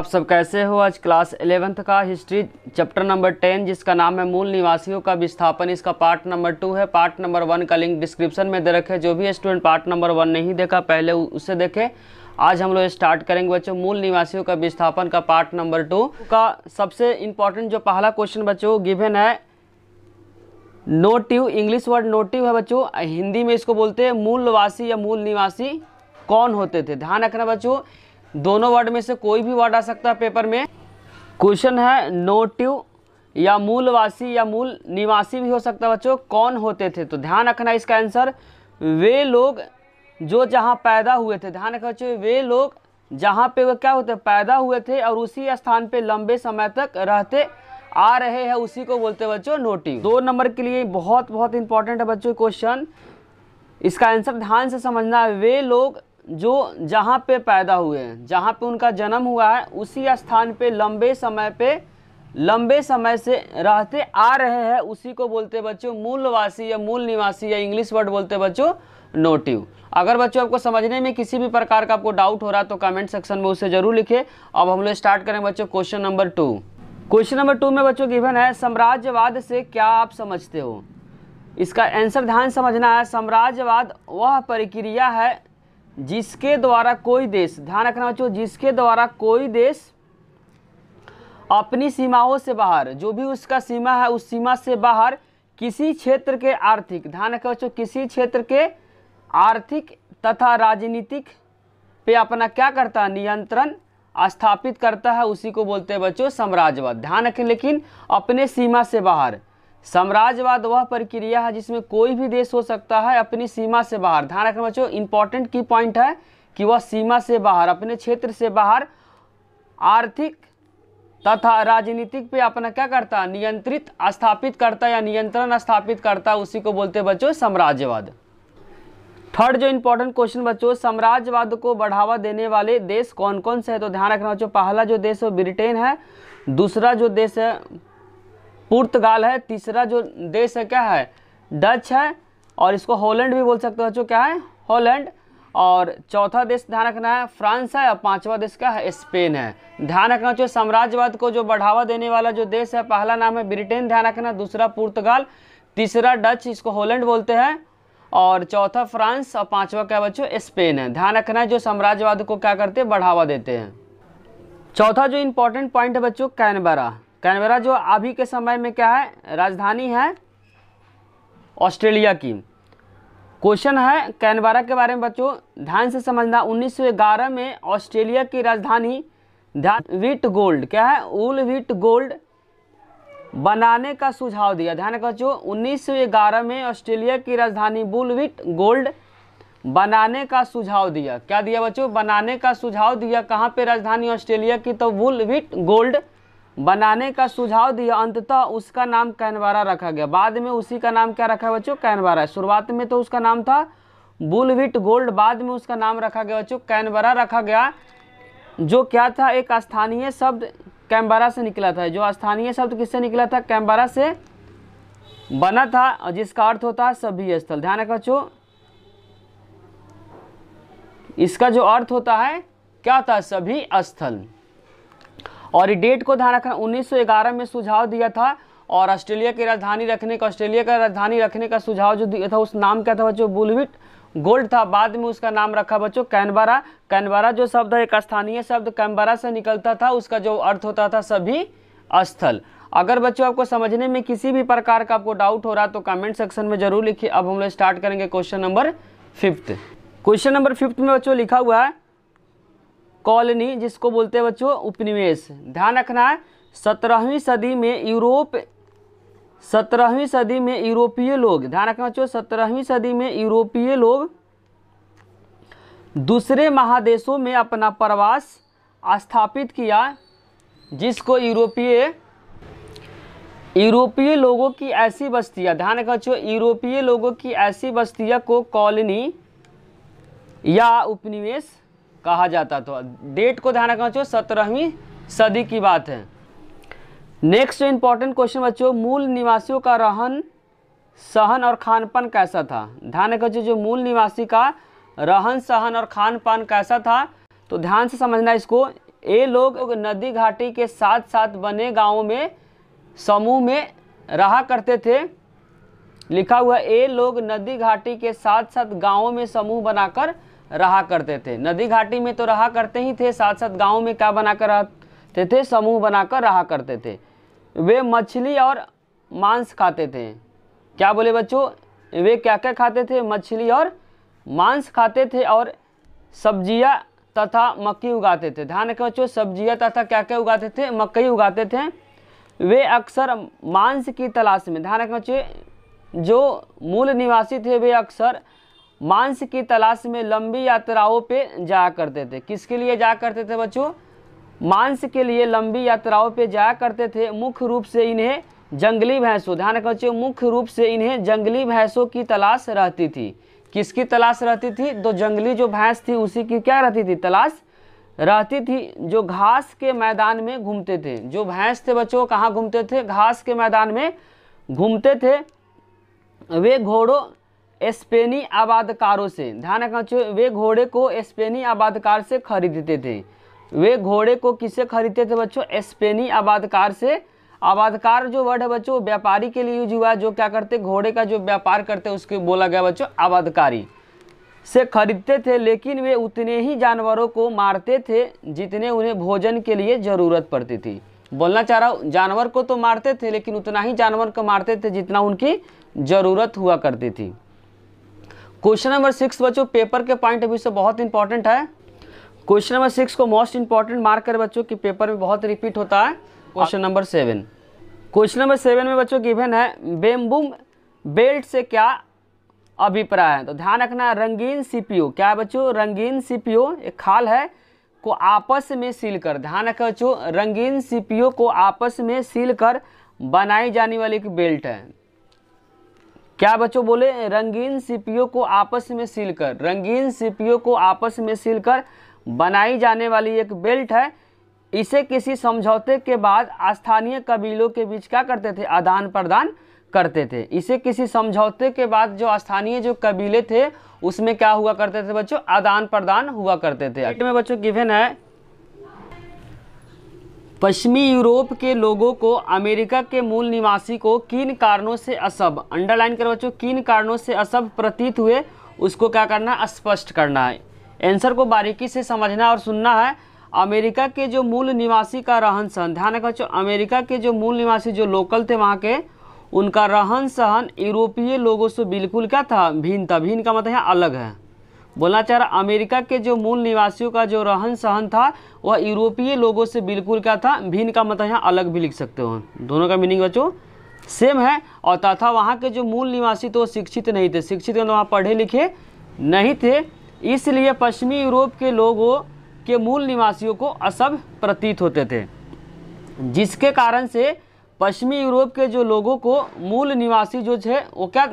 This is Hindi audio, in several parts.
आप सब कैसे हो आज क्लास एलेवेंथ का हिस्ट्री चैप्टर नंबर टेन जिसका नाम है मूल निवासियों का विस्थापन इसका पार्ट नंबर टू है पार्ट नंबर वन का लिंक डिस्क्रिप्शन में दे रखे जो भी स्टूडेंट पार्ट नंबर वन नहीं देखा पहले उसे देखे आज हम लोग स्टार्ट करेंगे बच्चों मूल निवासियों का विस्थापन का पार्ट नंबर टू का सबसे इंपॉर्टेंट जो पहला क्वेश्चन बच्चों गिवेन है नोटिव इंग्लिश वर्ड नोटिव है बच्चों हिंदी में इसको बोलते हैं मूलवासी या मूल निवासी कौन होते थे ध्यान रखना बच्चों दोनों वर्ड में से कोई भी वर्ड आ सकता है पेपर में क्वेश्चन है नोटिव या मूलवासी या मूल निवासी भी हो सकता है बच्चों कौन होते थे तो ध्यान रखना इसका आंसर वे लोग जो जहाँ पैदा हुए थे ध्यान रखना बच्चों वे लोग जहाँ पे वो क्या होते पैदा हुए थे और उसी स्थान पे लंबे समय तक रहते आ रहे हैं उसी को बोलते बच्चों नोटिव दो नंबर के लिए बहुत बहुत इंपॉर्टेंट है बच्चों क्वेश्चन इसका आंसर ध्यान से समझना है वे लोग जो जहाँ पे पैदा हुए हैं जहाँ पे उनका जन्म हुआ है उसी स्थान पे लंबे समय पे लंबे समय से रहते आ रहे हैं उसी को बोलते बच्चों मूलवासी या मूल निवासी या इंग्लिश वर्ड बोलते बच्चों नोटिव अगर बच्चों आपको समझने में किसी भी प्रकार का आपको डाउट हो रहा है तो कमेंट सेक्शन में उसे जरूर लिखे अब हम लोग स्टार्ट करें बच्चों question number two question number two में बच्चों गिवन है साम्राज्यवाद से क्या आप समझते हो इसका आंसर ध्यान समझना है साम्राज्यवाद वह प्रक्रिया है जिसके द्वारा कोई देश ध्यान रखना बच्चों जिसके द्वारा कोई देश अपनी सीमाओं से बाहर जो भी उसका सीमा है उस सीमा से बाहर किसी क्षेत्र के आर्थिक ध्यान रखना बच्चों किसी क्षेत्र के आर्थिक तथा राजनीतिक पे अपना क्या करता है नियंत्रण स्थापित करता है उसी को बोलते हैं बच्चों साम्राज्यवाद ध्यान रखें लेकिन अपने सीमा से बाहर साम्राज्यवाद वह प्रक्रिया है जिसमें कोई भी देश हो सकता है अपनी सीमा से बाहर ध्यान रखना बच्चों इंपॉर्टेंट की पॉइंट है कि वह सीमा से बाहर अपने क्षेत्र से बाहर आर्थिक तथा राजनीतिक पे अपना क्या करता नियंत्रित स्थापित करता या नियंत्रण स्थापित करता उसी को बोलते बच्चों साम्राज्यवाद थर्ड जो इम्पोर्टेंट क्वेश्चन बच्चों साम्राज्यवाद को बढ़ावा देने वाले देश कौन कौन से है तो ध्यान रखना बच्चों पहला जो देश है ब्रिटेन है दूसरा जो देश है पुर्तगाल है तीसरा जो देश है क्या है डच है और इसको हॉलैंड भी बोल सकते हो जो क्या है हॉलैंड और चौथा देश ध्यान रखना है फ्रांस है और पांचवा देश क्या है स्पेन है ध्यान रखना चाहिए साम्राज्यवाद को जो बढ़ावा देने वाला जो देश है पहला नाम है ब्रिटेन ध्यान रखना दूसरा पुर्तगाल तीसरा डच इसको हॉलैंड बोलते हैं और चौथा फ्रांस और पांचवा क्या बच्चों स्पेन है ध्यान रखना है जो साम्राज्यवाद को क्या करते हैं बढ़ावा देते हैं चौथा जो इम्पोर्टेंट पॉइंट है बच्चों कैनबरा कैनबरा जो अभी के समय में क्या है राजधानी है ऑस्ट्रेलिया की क्वेश्चन है कैनबरा के बारे में बच्चों ध्यान से समझना 1911 में ऑस्ट्रेलिया की राजधानी ध्यान विट गोल्ड क्या है उल विट गोल्ड बनाने का सुझाव दिया ध्यान रखना बच्चों उन्नीस में ऑस्ट्रेलिया की राजधानी बुलविट गोल्ड बनाने का सुझाव दिया क्या दिया बच्चों बनाने का सुझाव दिया कहाँ पे राजधानी ऑस्ट्रेलिया की तो वुलविट गोल्ड बनाने का सुझाव दिया अंततः उसका नाम कैनवारा रखा गया बाद में उसी का नाम क्या रखा है बच्चों कैनवारा शुरुआत में तो उसका नाम था बुलविट गोल्ड बाद में उसका नाम रखा गया बच्चों कैनवरा रखा गया जो क्या था एक स्थानीय शब्द कैम्बरा से निकला था जो स्थानीय शब्द किससे निकला था कैम्बरा से बना था जिसका अर्थ होता है सभी स्थल ध्यान रखा बच्चों इसका जो अर्थ होता है क्या होता है सभी स्थल और डेट को ध्यान रखना 1911 में सुझाव दिया था और ऑस्ट्रेलिया की राजधानी रखने का ऑस्ट्रेलिया का राजधानी रखने का सुझाव जो दिया था उस नाम क्या था बच्चों बुलविट गोल्ड था बाद में उसका नाम रखा बच्चों कैनबरा कैनबरा जो शब्द है एक स्थानीय शब्द कैनबरा से निकलता था उसका जो अर्थ होता था सभी स्थल अगर बच्चों आपको समझने में किसी भी प्रकार का आपको डाउट हो रहा तो कमेंट सेक्शन में जरूर लिखिए अब हम लोग स्टार्ट करेंगे question number fifth question number fifth में बच्चों लिखा हुआ है कॉलोनी जिसको बोलते हैं बच्चों उपनिवेश ध्यान रखना है सत्रहवीं सदी में यूरोप सत्रहवीं सदी में यूरोपीय लोग ध्यान रखना बच्चों सत्रहवीं सदी में यूरोपीय लोग दूसरे महादेशों में अपना प्रवास स्थापित किया जिसको यूरोपीय यूरोपीय लोगों की ऐसी बस्तियां ध्यान रखना बच्चों यूरोपीय लोगों की ऐसी बस्तियां को कॉलोनी या उपनिवेश कहा जाता था तो। डेट को ध्यान रखना चाहिए सत्रहवीं सदी की बात है नेक्स्ट इंपॉर्टेंट क्वेश्चन बच्चों मूल निवासियों का रहन सहन और खान पान कैसा था ध्यान रखना चाहिए जो मूल निवासी का रहन सहन और खान पान कैसा था तो ध्यान से समझना इसको ये लोग नदी घाटी के साथ साथ बने गाँव में समूह में रहा करते थे लिखा हुआ ये लोग नदी घाटी के साथ साथ गाँव में समूह बनाकर रहा करते थे नदी घाटी में तो रहा करते ही थे साथ साथ गाँव में क्या बनाकर रहते थे समूह बनाकर रहा करते थे वे मछली और मांस खाते थे क्या बोले बच्चों वे क्या क्या खाते थे मछली और मांस खाते थे और सब्जियां तथा मक्की उगाते थे ध्यान रखें बच्चों सब्जियां तथा क्या क्या उगाते थे मकई उगाते थे वे अक्सर मांस की तलाश में ध्यान रखें बच्चे जो मूल निवासी थे वे अक्सर मांस की तलाश में लंबी यात्राओं पे जाया करते थे किसके लिए जाया करते थे बच्चों मांस के लिए लंबी यात्राओं पे जाया करते थे मुख्य रूप से इन्हें जंगली भैंसों ध्यान रखना चाहिए मुख्य रूप से इन्हें जंगली भैंसों की तलाश रहती थी किसकी तलाश रहती थी तो जंगली जो भैंस थी उसी की क्या रहती थी तलाश रहती थी जो घास के मैदान में घूमते थे जो भैंस थे बच्चों कहाँ घूमते थे घास के मैदान में घूमते थे वे घोड़ों स्पेनी आबादकारों से ध्यान रखना चाहिए वे घोड़े को स्पेनी आबादकार से खरीदते थे वे घोड़े को किससे खरीदते थे बच्चों स्पेनी आबादकार से आबादकार जो वर्ड है बच्चों व्यापारी के लिए यूज हुआ जो क्या करते घोड़े का जो व्यापार करते उसके बोला गया बच्चों आबादकारी से खरीदते थे लेकिन वे उतने ही जानवरों को मारते थे जितने उन्हें भोजन के लिए ज़रूरत पड़ती थी बोलना चाह रहा हूँ जानवर को तो मारते थे लेकिन उतना ही जानवर को मारते थे जितना उनकी ज़रूरत हुआ करती थी क्वेश्चन नंबर सिक्स बच्चों पेपर के पॉइंट ऑफ व्यू से बहुत इंपॉर्टेंट है क्वेश्चन नंबर सिक्स को मोस्ट इंपॉर्टेंट मार्क कर बच्चों कि पेपर में बहुत रिपीट होता है question number seven question number seven में बच्चों गिवन है बेम्बुम बेल्ट से क्या अभिप्राय है तो ध्यान रखना है रंगीन सीपीओ क्या है बच्चों रंगीन सीपीओ एक खाल है को आपस में सील कर ध्यान रखें बच्चों रंगीन सीपीओ को आपस में सील कर बनाई जाने वाली एक बेल्ट है क्या बच्चों बोले रंगीन सीपीओ को आपस में सिलकर रंगीन सीपीओ को आपस में सिलकर बनाई जाने वाली एक बेल्ट है इसे किसी समझौते के बाद स्थानीय कबीलों के बीच क्या करते थे आदान प्रदान करते थे इसे किसी समझौते के बाद जो स्थानीय जो कबीले थे उसमें क्या हुआ करते थे बच्चों आदान प्रदान हुआ करते थे में बच्चों गिवन है पश्चिमी यूरोप के लोगों को अमेरिका के मूल निवासी को किन कारणों से असभ अंडरलाइन करो बच्चों किन कारणों से असभ प्रतीत हुए उसको क्या करना है स्पष्ट करना है आंसर को बारीकी से समझना और सुनना है अमेरिका के जो मूल निवासी का रहन सहन ध्यान रखा बच्चों अमेरिका के जो मूल निवासी जो लोकल थे वहाँ के उनका रहन सहन यूरोपीय लोगों से बिल्कुल क्या था भिन्न था भिन्न का मतलब यहाँ अलग है बोलना चाह रहा अमेरिका के जो मूल निवासियों का जो रहन सहन था वह यूरोपीय लोगों से बिल्कुल क्या था भिन्न का मतलब यहाँ अलग भी लिख सकते हो दोनों का मीनिंग बच्चों सेम है और तथा वहाँ के जो मूल निवासी तो शिक्षित नहीं थे शिक्षित वहाँ पढ़े लिखे नहीं थे इसलिए पश्चिमी यूरोप के लोगों के मूल निवासियों को असभ प्रतीत होते थे जिसके कारण से पश्चिमी यूरोप के जो लोगों को मूल निवासी जो थे वो क्या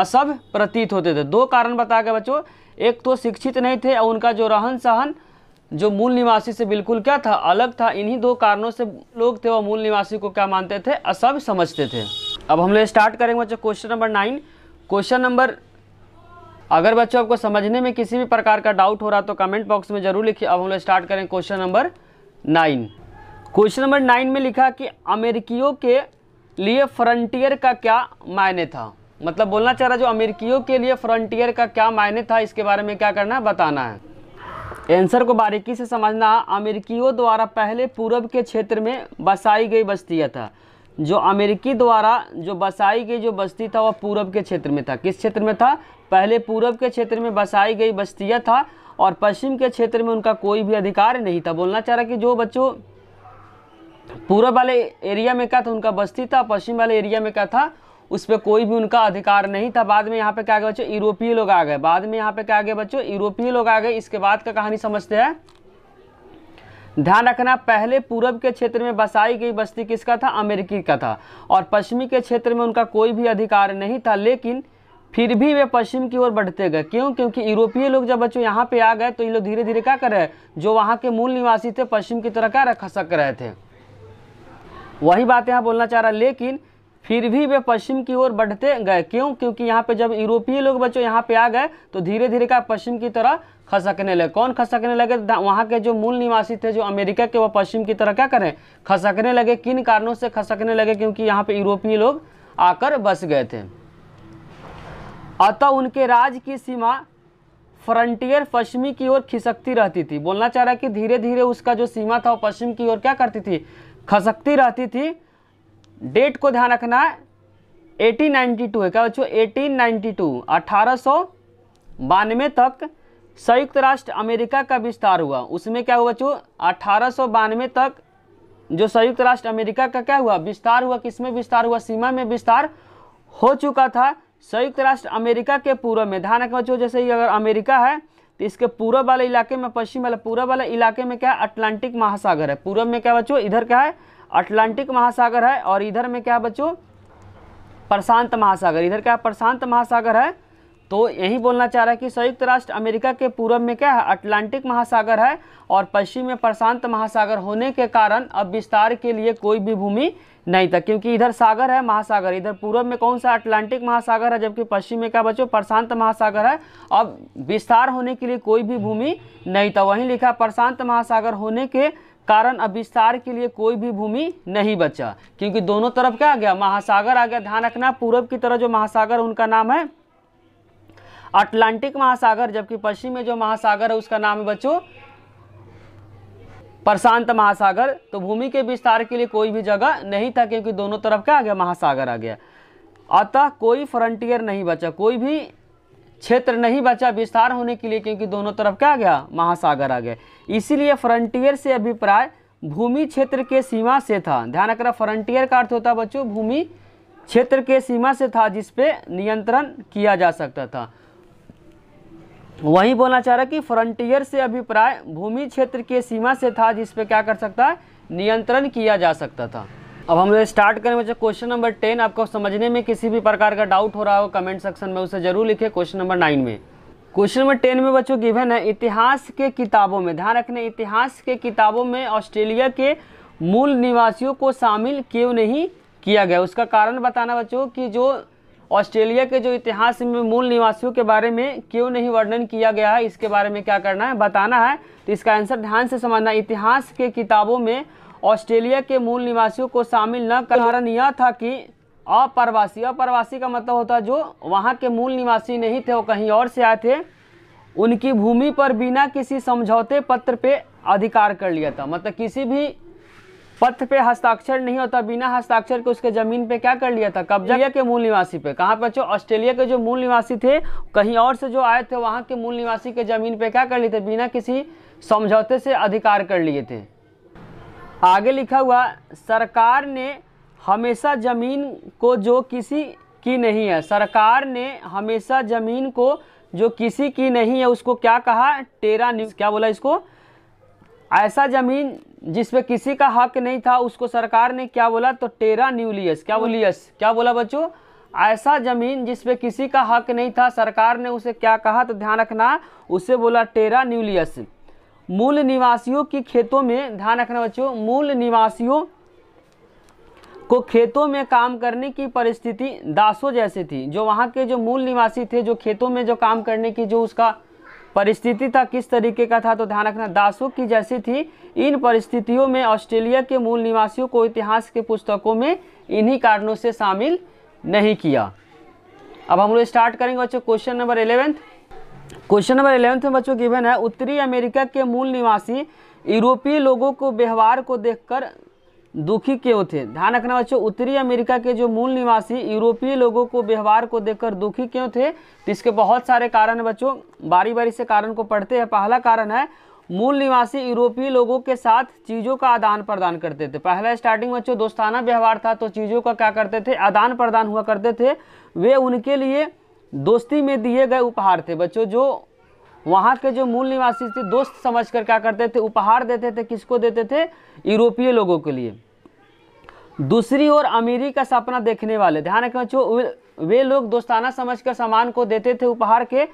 असभ प्रतीत होते थे दो कारण बताया गया बच्चों एक तो शिक्षित नहीं थे और उनका जो रहन सहन जो मूल निवासी से बिल्कुल क्या था अलग था इन्हीं दो कारणों से लोग थे वो मूल निवासी को क्या मानते थे असभ्य समझते थे अब हम लोग स्टार्ट करेंगे बच्चों question number nine question number अगर बच्चों आपको समझने में किसी भी प्रकार का डाउट हो रहा तो कमेंट बॉक्स में जरूर लिखिए अब हम लोग स्टार्ट करें question number nine question number nine में लिखा कि अमेरिकियों के लिए फ्रंटियर का क्या मायने था मतलब बोलना चाह रहा जो अमेरिकियों के लिए फ्रंटियर का क्या मायने था इसके बारे में क्या करना है बताना है एंसर को बारीकी से समझना अमेरिकियों द्वारा पहले पूरब के क्षेत्र में बसाई गई बस्तियाँ था जो अमेरिकी द्वारा जो बसाई गई जो बस्ती था वह पूरब के क्षेत्र में था किस क्षेत्र में था पहले पूरब के क्षेत्र में बसाई गई बस्तियाँ था और पश्चिम के क्षेत्र में उनका कोई भी अधिकार नहीं था बोलना चाह रहा कि जो बच्चों पूरब वाले एरिया में क्या था उनका बस्ती था पश्चिम वाले एरिया में क्या था उस पर कोई भी उनका अधिकार नहीं था बाद में यहाँ पे क्या बच्चों यूरोपीय लोग आ गए बाद में यहाँ पे क्या गए बच्चों यूरोपीय लोग आ गए इसके बाद का कहानी समझते हैं ध्यान रखना पहले पूरब के क्षेत्र में बसाई गई बस्ती किसका था अमेरिकी का था और पश्चिमी के क्षेत्र में उनका कोई भी अधिकार नहीं था लेकिन फिर भी वे पश्चिम की ओर बढ़ते गए क्यों क्योंकि यूरोपीय लोग जब बच्चों यहाँ पे आ गए तो ये लोग धीरे धीरे क्या कर रहे जो वहाँ के मूल निवासी थे पश्चिम की तरह क्या खसक रहे थे वही बात यहाँ बोलना चाह रहा लेकिन फिर भी वे पश्चिम की ओर बढ़ते गए क्यों क्योंकि यहाँ पे जब यूरोपीय लोग बच्चों यहाँ पे आ गए तो धीरे धीरे का पश्चिम की तरह खसकने लगे कौन खसकने लगे वहाँ के जो मूल निवासी थे जो अमेरिका के वो पश्चिम की तरह क्या करें खसकने लगे किन कारणों से खसकने लगे क्योंकि यहाँ पे यूरोपीय लोग आकर बस गए थे अतः उनके राज्य की सीमा फ्रंटियर पश्चिमी की ओर खिसकती रहती थी बोलना चाह रहा है कि धीरे धीरे उसका जो सीमा था वो पश्चिम की ओर क्या करती थी खसकती रहती थी डेट को ध्यान रखना 1892 है क्या बच्चों 1892 अठारह बानवे तक संयुक्त राष्ट्र अमेरिका का विस्तार हुआ उसमें क्या हुआ बच्चों अठारह बानवे तक जो संयुक्त राष्ट्र अमेरिका का क्या हुआ विस्तार हुआ किसमें विस्तार हुआ सीमा में विस्तार हो चुका था संयुक्त राष्ट्र अमेरिका के पूर्व में ध्यान रखना बच्चों जैसे ही अगर अमेरिका है तो इसके पूर्व वाले इलाके में पश्चिम वाले पूर्व वाले इलाके में क्या अटलांटिक महासागर है पूर्व में क्या बच्चों इधर क्या है अटलांटिक महासागर है और इधर में क्या बच्चों प्रशांत महासागर इधर क्या प्रशांत महासागर है तो यही बोलना चाह रहा है कि संयुक्त राष्ट्र अमेरिका के पूर्व में क्या है अटलांटिक महासागर है और पश्चिम में प्रशांत महासागर होने के कारण अब विस्तार के लिए कोई भी भूमि नहीं था क्योंकि इधर सागर है महासागर इधर पूर्व में कौन सा अटलांटिक महासागर है जबकि पश्चिम में क्या बच्चों प्रशांत महासागर है अब विस्तार होने के लिए कोई भी भूमि नहीं था वहीं लिखा प्रशांत महासागर होने के कारण अब विस्तार के लिए कोई भी भूमि नहीं बचा क्योंकि दोनों तरफ क्या आ गया महासागर आ गया ध्यान रखना पूर्व की तरह जो महासागर उनका नाम है अटलांटिक महासागर जबकि पश्चिम में जो महासागर है उसका नाम है बच्चों प्रशांत महासागर तो भूमि के विस्तार के लिए कोई भी जगह नहीं था क्योंकि दोनों तरफ क्या आ गया महासागर आ गया अतः कोई फ्रंटियर नहीं बचा कोई भी क्षेत्र नहीं बचा विस्तार होने के लिए क्योंकि दोनों तरफ क्या आ गया महासागर आ गया इसीलिए फ्रंटियर से अभिप्राय भूमि क्षेत्र के सीमा से था ध्यान रखना फ्रंटियर का अर्थ होता है बच्चों भूमि क्षेत्र के सीमा से था जिसपे नियंत्रण किया जा सकता था वही बोलना चाह रहा कि फ्रंटियर से अभिप्राय भूमि क्षेत्र के सीमा से था जिसपे क्या कर सकता है नियंत्रण किया जा सकता था अब हम लोग स्टार्ट करें बच्चे क्वेश्चन नंबर टेन आपको समझने में किसी भी प्रकार का डाउट हो रहा हो कमेंट सेक्शन में उसे जरूर लिखे क्वेश्चन नंबर नाइन में क्वेश्चन नंबर टेन में बच्चों गिवन है इतिहास के किताबों में ध्यान रखना इतिहास के किताबों में ऑस्ट्रेलिया के मूल निवासियों को शामिल क्यों नहीं किया गया उसका कारण बताना बच्चों कि जो ऑस्ट्रेलिया के जो इतिहास में मूल निवासियों के बारे में क्यों नहीं वर्णन किया गया है इसके बारे में क्या करना है बताना है तो इसका आंसर ध्यान से समझना इतिहास के किताबों में ऑस्ट्रेलिया के मूल निवासियों को शामिल न कर कारण यह था कि अप्रवासी अप्रवासी का मतलब होता जो वहाँ के मूल निवासी नहीं थे वो कहीं और से आए थे उनकी भूमि पर बिना किसी समझौते पत्र पे अधिकार कर लिया था मतलब किसी भी पत्र पे हस्ताक्षर नहीं होता बिना हस्ताक्षर के उसके ज़मीन पे क्या कर लिया था कब्जा के मूल निवासी पे कहाँ पर जो ऑस्ट्रेलिया के जो मूल निवासी थे कहीं और से जो आए थे वहाँ के मूल निवासी के ज़मीन पे क्या कर लिए थे बिना किसी समझौते से अधिकार कर लिए थे आगे लिखा हुआ सरकार ने हमेशा ज़मीन को जो किसी की नहीं है सरकार ने हमेशा ज़मीन को जो किसी की नहीं है उसको क्या कहा टेरा न्यूज क्या बोला इसको ऐसा ज़मीन जिस पे किसी का हक नहीं था उसको सरकार ने क्या बोला तो टेरा न्यूलियस क्या बोलियस क्या बोला बच्चों ऐसा ज़मीन जिस पे किसी का हक नहीं था सरकार ने उसे क्या कहा तो ध्यान रखना उसे बोला टेरा न्यूलियस मूल निवासियों की खेतों में ध्यान रखना बच्चों मूल निवासियों को खेतों में काम करने की परिस्थिति दासों जैसी थी जो वहाँ के जो मूल निवासी थे जो खेतों में जो काम करने की जो उसका परिस्थिति था किस तरीके का था तो ध्यान रखना दासों की जैसी थी इन परिस्थितियों में ऑस्ट्रेलिया के मूल निवासियों को इतिहास के पुस्तकों में इन्हीं कारणों से शामिल नहीं किया अब हम लोग स्टार्ट करेंगे बच्चों question number eleventh question number eleventh में बच्चों गिवन है उत्तरी अमेरिका के मूल निवासी यूरोपीय लोगों को व्यवहार को देखकर दुखी क्यों थे ध्यान रखना बच्चों उत्तरी अमेरिका के जो मूल निवासी यूरोपीय लोगों को व्यवहार को देखकर दुखी क्यों थे तो इसके बहुत सारे कारण बच्चों बारी बारी से कारण को पढ़ते हैं पहला कारण है मूल निवासी यूरोपीय लोगों के साथ चीज़ों का आदान प्रदान करते थे पहला स्टार्टिंग बच्चों दोस्ताना व्यवहार था तो चीज़ों का क्या करते थे आदान प्रदान हुआ करते थे वे उनके लिए दोस्ती में दिए गए उपहार थे बच्चों जो वहाँ के जो मूल निवासी थे दोस्त समझ कर क्या करते थे उपहार देते थे किसको देते थे यूरोपीय लोगों के लिए दूसरी ओर अमीरी का सपना देखने वाले ध्यान रखें बच्चों वे लोग दोस्ताना समझकर सामान को देते थे उपहार के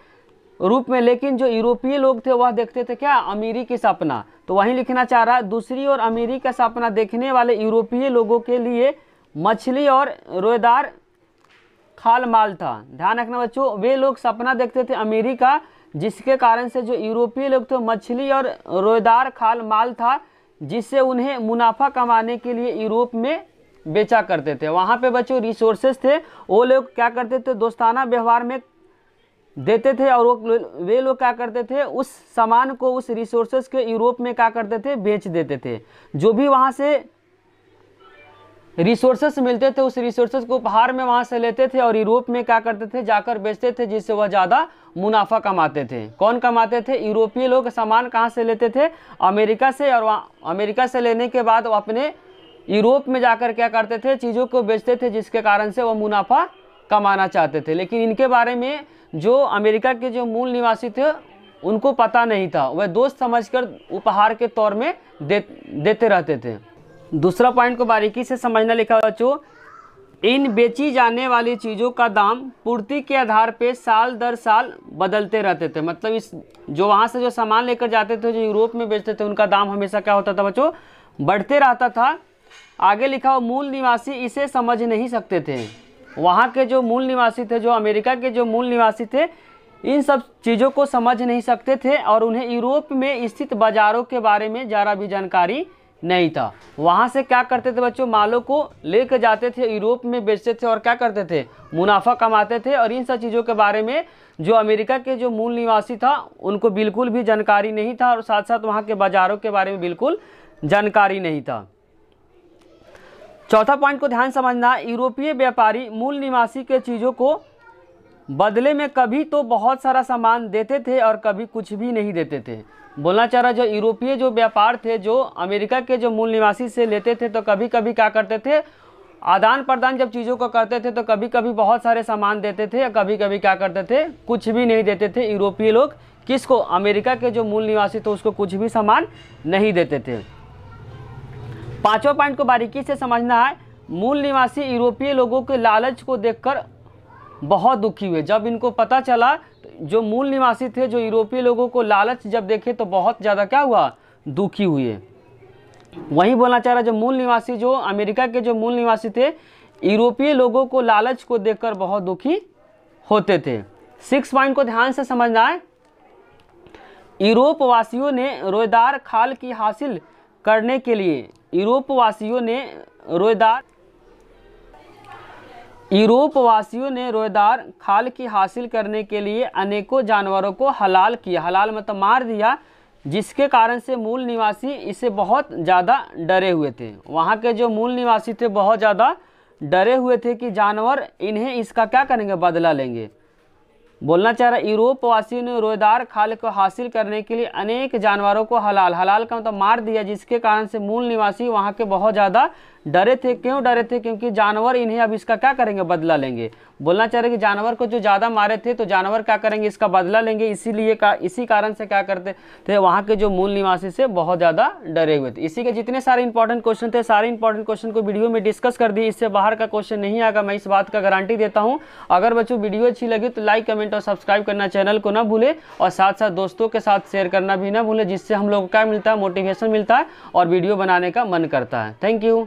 रूप में लेकिन जो यूरोपीय लोग थे वह देखते थे क्या अमीरी की सपना तो वहीं लिखना चाह रहा है दूसरी ओर अमीरी का सपना देखने वाले यूरोपीय लोगों के लिए मछली और रोएदार खाल माल था ध्यान रखना बच्चों वे लोग सपना देखते थे अमेरिका जिसके कारण से जो यूरोपीय लोग थे मछली और रोयदार खाल माल था जिससे उन्हें मुनाफा कमाने के लिए यूरोप में बेचा करते थे वहाँ पे बच्चों रिसोर्सेज थे वो लोग क्या करते थे दोस्ताना व्यवहार में देते थे और वो वे लोग क्या करते थे उस सामान को उस रिसोर्सेज के यूरोप में क्या करते थे बेच देते थे जो भी वहाँ से रिसोर्सेस मिलते थे उस रिसोर्सेस को उपहार में वहाँ से लेते थे और यूरोप में क्या करते थे जाकर बेचते थे जिससे वह ज़्यादा मुनाफा कमाते थे कौन कमाते थे यूरोपीय लोग सामान कहाँ से लेते थे अमेरिका से और वहाँ अमेरिका से लेने के बाद वो अपने यूरोप में जाकर क्या करते थे चीज़ों को बेचते थे जिसके कारण से वह मुनाफा कमाना चाहते थे लेकिन इनके बारे में जो अमेरिका के जो मूल निवासी थे उनको पता नहीं था वह दोस्त समझकर उपहार के तौर में दे देते रहते थे दूसरा पॉइंट को बारीकी से समझना लिखा बच्चों इन बेची जाने वाली चीज़ों का दाम पूर्ति के आधार पे साल दर साल बदलते रहते थे मतलब इस जो वहाँ से जो सामान लेकर जाते थे जो यूरोप में बेचते थे उनका दाम हमेशा क्या होता था बच्चों बढ़ते रहता था आगे लिखा हुआ मूल निवासी इसे समझ नहीं सकते थे वहाँ के जो मूल निवासी थे जो अमेरिका के जो मूल निवासी थे इन सब चीज़ों को समझ नहीं सकते थे और उन्हें यूरोप में स्थित बाज़ारों के बारे में ज़रा भी जानकारी नहीं था वहाँ से क्या करते थे बच्चों मालों को लेकर जाते थे यूरोप में बेचते थे और क्या करते थे मुनाफा कमाते थे और इन सब चीज़ों के बारे में जो अमेरिका के जो मूल निवासी था उनको बिल्कुल भी जानकारी नहीं था और साथ साथ वहाँ के बाज़ारों के बारे में बिल्कुल जानकारी नहीं था चौथा पॉइंट को ध्यान समझना यूरोपीय व्यापारी मूल निवासी के चीज़ों को बदले में कभी तो बहुत सारा सामान देते थे और कभी कुछ भी नहीं देते थे बोलना चाह रहा जो यूरोपीय जो व्यापार थे जो अमेरिका के जो मूल निवासी से लेते थे तो कभी कभी क्या करते थे आदान प्रदान जब चीज़ों को करते थे तो कभी कभी बहुत सारे सामान देते थे या कभी कभी क्या करते थे कुछ भी नहीं देते थे यूरोपीय लोग किसको अमेरिका के जो मूल निवासी थे उसको कुछ भी सामान नहीं देते थे पाँचवा पॉइंट को बारीकी से समझना है मूल निवासी यूरोपीय लोगों के लालच को देखकर बहुत दुखी हुए जब इनको पता चला जो मूल निवासी थे जो यूरोपीय लोगों को लालच जब देखे तो बहुत ज़्यादा क्या हुआ दुखी हुए वही बोलना चाह रहा जो मूल निवासी जो अमेरिका के जो मूल निवासी थे यूरोपीय लोगों को लालच को देखकर बहुत दुखी होते थे सिक्स पॉइंट को ध्यान से समझना है यूरोप वासियों ने रोयदार खाल की हासिल करने के लिए यूरोप वासियों ने रोयदार यूरोपवासियों ने रोएदार खाल की हासिल करने के लिए अनेकों जानवरों को हलाल किया हलाल मतलब मार दिया जिसके कारण से मूल निवासी इसे बहुत ज़्यादा डरे हुए थे वहाँ के जो मूल निवासी थे बहुत ज़्यादा डरे हुए थे कि जानवर इन्हें इसका क्या करेंगे बदला लेंगे बोलना चाह रहा यूरोप वासियों ने रोएदार खाल को हासिल करने के लिए अनेक जानवरों को हलाल हलाल का मतलब मार दिया जिसके कारण से मूल निवासी वहाँ के बहुत ज़्यादा डरे थे क्यों डरे थे क्योंकि जानवर इन्हें अब इसका क्या करेंगे बदला लेंगे बोलना चाह रहे कि जानवर को जो ज़्यादा मारे थे तो जानवर क्या करेंगे इसका बदला लेंगे इसीलिए का इसी कारण से क्या करते थे वहाँ के जो मूल निवासी से बहुत ज़्यादा डरे हुए थे इसी के जितने सारे इंपॉर्टेंट क्वेश्चन थे सारे इंपॉर्टेंट क्वेश्चन को वीडियो में डिस्कस कर दी इससे बाहर का क्वेश्चन नहीं आगा मैं इस बात का गारंटी देता हूँ अगर बच्चों वीडियो अच्छी लगी तो लाइक कमेंट और सब्सक्राइब करना चैनल को ना भूले और साथ साथ दोस्तों के साथ शेयर करना भी ना भूले जिससे हम लोग को क्या मिलता है मोटिवेशन मिलता है और वीडियो बनाने का मन करता है थैंक यू